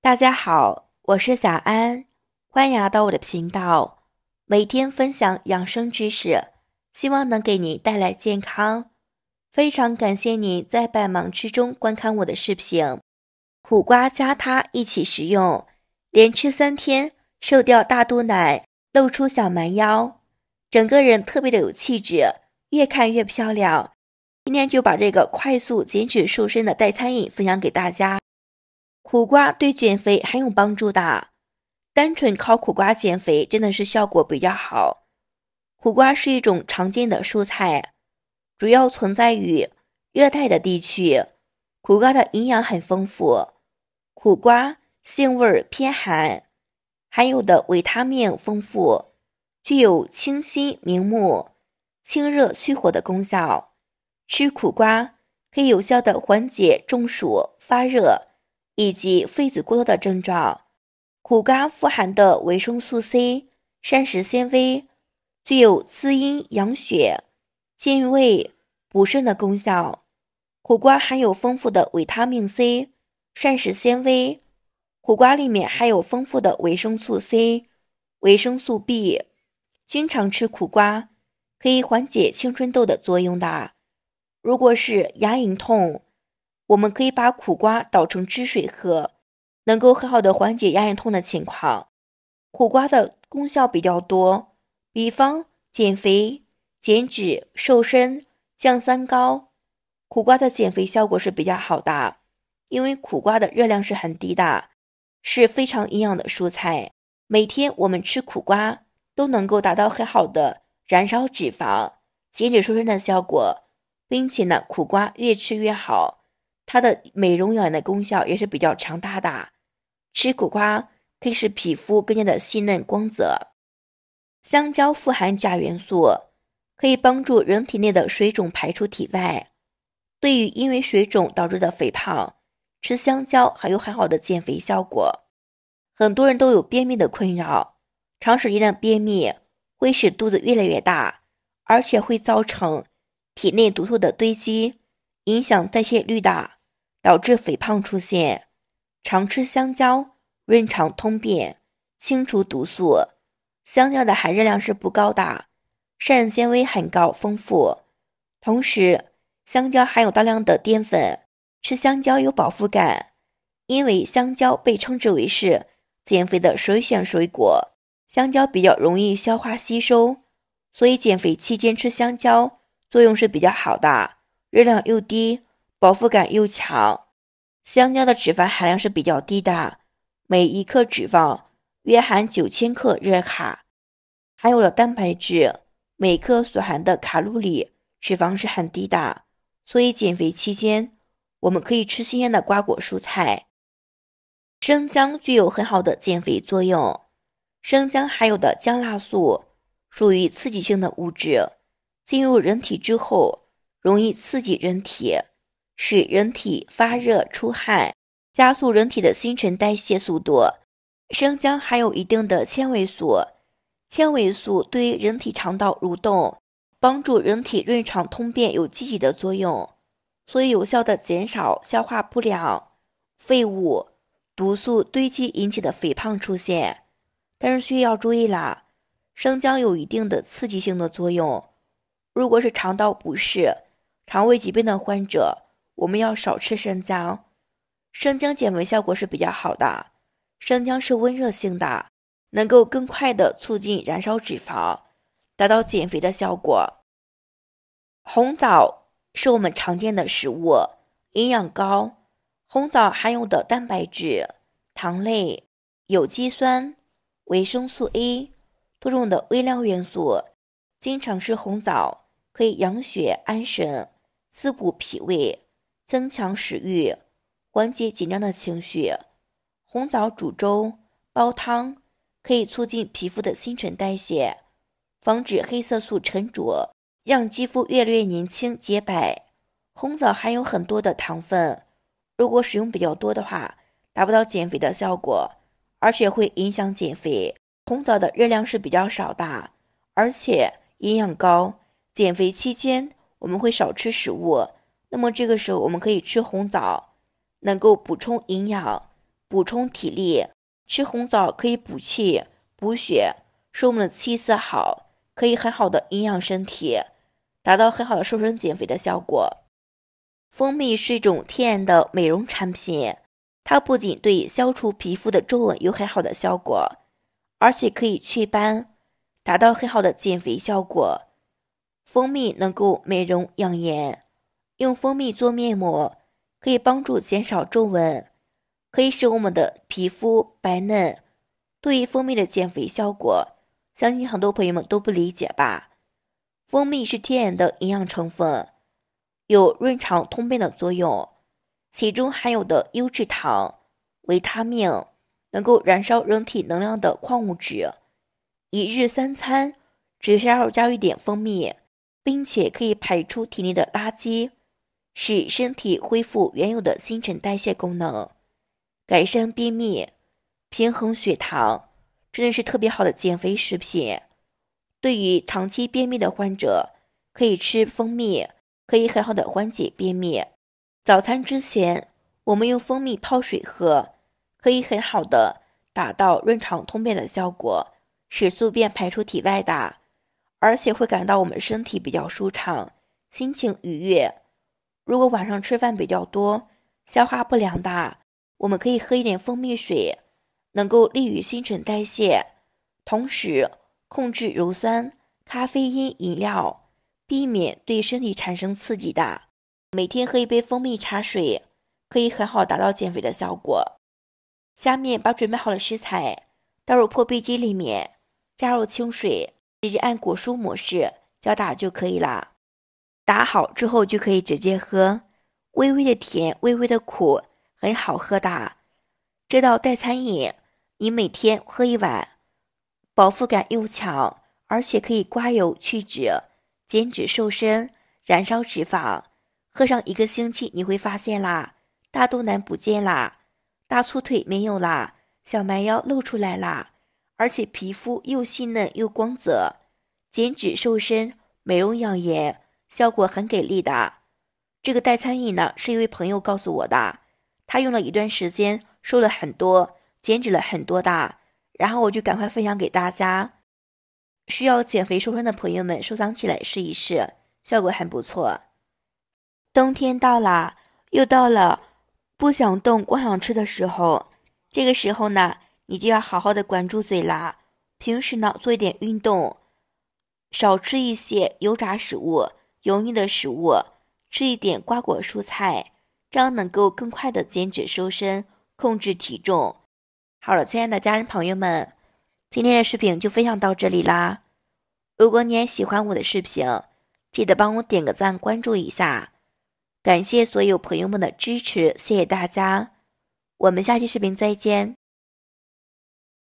大家好，我是小安，欢迎来到我的频道，每天分享养生知识，希望能给您带来健康。非常感谢您在百忙之中观看我的视频。苦瓜加它一起食用，连吃三天，瘦掉大肚腩，露出小蛮腰，整个人特别的有气质，越看越漂亮。今天就把这个快速减脂瘦身的代餐饮分享给大家。苦瓜对减肥很有帮助的，单纯靠苦瓜减肥真的是效果比较好。苦瓜是一种常见的蔬菜，主要存在于热带的地区。苦瓜的营养很丰富，苦瓜性味偏寒，含有的维他命丰富，具有清新明目、清热去火的功效。吃苦瓜可以有效的缓解中暑发热。以及痱子过多的症状。苦瓜富含的维生素 C、膳食纤维，具有滋阴养血、健胃、补肾的功效。苦瓜含有丰富的维他命 C、膳食纤维。苦瓜里面含有丰富的维生素 C、维生素 B，经常吃苦瓜可以缓解青春痘的作用的。如果是牙龈痛，我们可以把苦瓜捣成汁水喝，能够很好的缓解牙龈痛的情况。苦瓜的功效比较多，比方减肥、减脂、瘦身、降三高。苦瓜的减肥效果是比较好的，因为苦瓜的热量是很低的，是非常营养的蔬菜。每天我们吃苦瓜都能够达到很好的燃烧脂肪、减脂瘦身的效果，并且呢，苦瓜越吃越好。它的美容养颜的功效也是比较强大的。吃苦瓜可以使皮肤更加的细嫩、光泽。香蕉富含钾元素，可以帮助人体内的水肿排出体外。对于因为水肿导致的肥胖，吃香蕉还有很好的减肥效果。很多人都有便秘的困扰，长时间的便秘会使肚子越来越大，而且会造成体内毒素的堆积，影响代谢率的。导致肥胖出现，常吃香蕉润肠通便，清除毒素。香蕉的含热量是不高的，膳食纤维很高丰富。同时，香蕉含有大量的淀粉，吃香蕉有饱腹感。因为香蕉被称之为是减肥的首选水果，香蕉比较容易消化吸收，所以减肥期间吃香蕉作用是比较好的，热量又低。饱腹感又强，香蕉的脂肪含量是比较低的，每一克脂肪约含九千克热卡，含有了蛋白质，每克所含的卡路里脂肪是很低的，所以减肥期间我们可以吃新鲜的瓜果蔬菜。生姜具有很好的减肥作用，生姜含有的姜辣素属于刺激性的物质，进入人体之后容易刺激人体。使人体发热出汗，加速人体的新陈代谢速度。生姜含有一定的纤维素，纤维素对于人体肠道蠕动，帮助人体润肠通便有积极的作用，所以有效的减少消化不良、废物、毒素堆积引起的肥胖出现。但是需要注意啦，生姜有一定的刺激性的作用，如果是肠道不适、肠胃疾病的患者。我们要少吃生姜，生姜减肥效果是比较好的。生姜是温热性的，能够更快的促进燃烧脂肪，达到减肥的效果。红枣是我们常见的食物，营养高。红枣含有的蛋白质、糖类、有机酸、维生素 A、多种的微量元素，经常吃红枣可以养血安神、滋补脾胃。增强食欲，缓解紧张的情绪。红枣煮粥、煲汤可以促进皮肤的新陈代谢，防止黑色素沉着，让肌肤越来越年轻、洁白。红枣含有很多的糖分，如果使用比较多的话，达不到减肥的效果，而且会影响减肥。红枣的热量是比较少的，而且营养高。减肥期间我们会少吃食物。那么这个时候，我们可以吃红枣，能够补充营养、补充体力。吃红枣可以补气、补血，使我们的气色好，可以很好的营养身体，达到很好的瘦身减肥的效果。蜂蜜是一种天然的美容产品，它不仅对消除皮肤的皱纹有很好的效果，而且可以祛斑，达到很好的减肥效果。蜂蜜能够美容养颜。用蜂蜜做面膜可以帮助减少皱纹，可以使我们的皮肤白嫩。对于蜂蜜的减肥效果，相信很多朋友们都不理解吧？蜂蜜是天然的营养成分，有润肠通便的作用。其中含有的优质糖、维他命，能够燃烧人体能量的矿物质。一日三餐只需加入加一点蜂蜜，并且可以排出体内的垃圾。使身体恢复原有的新陈代谢功能，改善便秘，平衡血糖，真的是特别好的减肥食品。对于长期便秘的患者，可以吃蜂蜜，可以很好的缓解便秘。早餐之前，我们用蜂蜜泡水喝，可以很好的达到润肠通便的效果，使宿便排出体外的，而且会感到我们身体比较舒畅，心情愉悦。如果晚上吃饭比较多，消化不良的，我们可以喝一点蜂蜜水，能够利于新陈代谢，同时控制油酸、咖啡因饮料，避免对身体产生刺激的。每天喝一杯蜂蜜茶水，可以很好达到减肥的效果。下面把准备好的食材倒入破壁机里面，加入清水，直接按果蔬模式搅打就可以了。打好之后就可以直接喝，微微的甜，微微的苦，很好喝的。这道代餐饮，你每天喝一碗，饱腹感又强，而且可以刮油去脂、减脂瘦身、燃烧脂肪。喝上一个星期，你会发现啦，大肚腩不见啦，大粗腿没有啦，小蛮腰露出来啦，而且皮肤又细嫩又光泽，减脂瘦身、美容养颜。效果很给力的，这个代餐饮呢，是一位朋友告诉我的，他用了一段时间，瘦了很多，减脂了很多的，然后我就赶快分享给大家，需要减肥瘦身的朋友们收藏起来试一试，效果很不错。冬天到啦，又到了不想动光想吃的时候，这个时候呢，你就要好好的管住嘴啦，平时呢做一点运动，少吃一些油炸食物。油腻的食物，吃一点瓜果蔬菜，这样能够更快的减脂瘦身，控制体重。好了，亲爱的家人朋友们，今天的视频就分享到这里啦。如果你也喜欢我的视频，记得帮我点个赞，关注一下。感谢所有朋友们的支持，谢谢大家，我们下期视频再见。